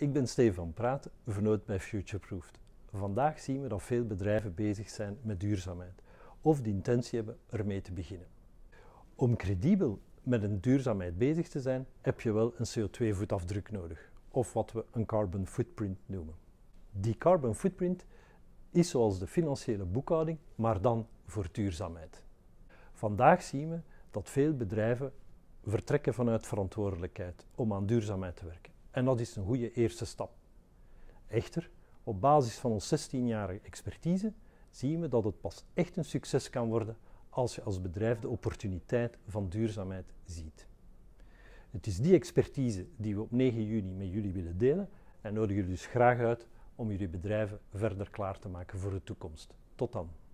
Ik ben Stefan Praat, vernoot bij Futureproof. Vandaag zien we dat veel bedrijven bezig zijn met duurzaamheid of de intentie hebben ermee te beginnen. Om credibel met een duurzaamheid bezig te zijn, heb je wel een CO2-voetafdruk nodig, of wat we een carbon footprint noemen. Die carbon footprint is zoals de financiële boekhouding, maar dan voor duurzaamheid. Vandaag zien we dat veel bedrijven vertrekken vanuit verantwoordelijkheid om aan duurzaamheid te werken. En dat is een goede eerste stap. Echter, op basis van onze 16-jarige expertise zien we dat het pas echt een succes kan worden als je als bedrijf de opportuniteit van duurzaamheid ziet. Het is die expertise die we op 9 juni met jullie willen delen en nodig jullie dus graag uit om jullie bedrijven verder klaar te maken voor de toekomst. Tot dan.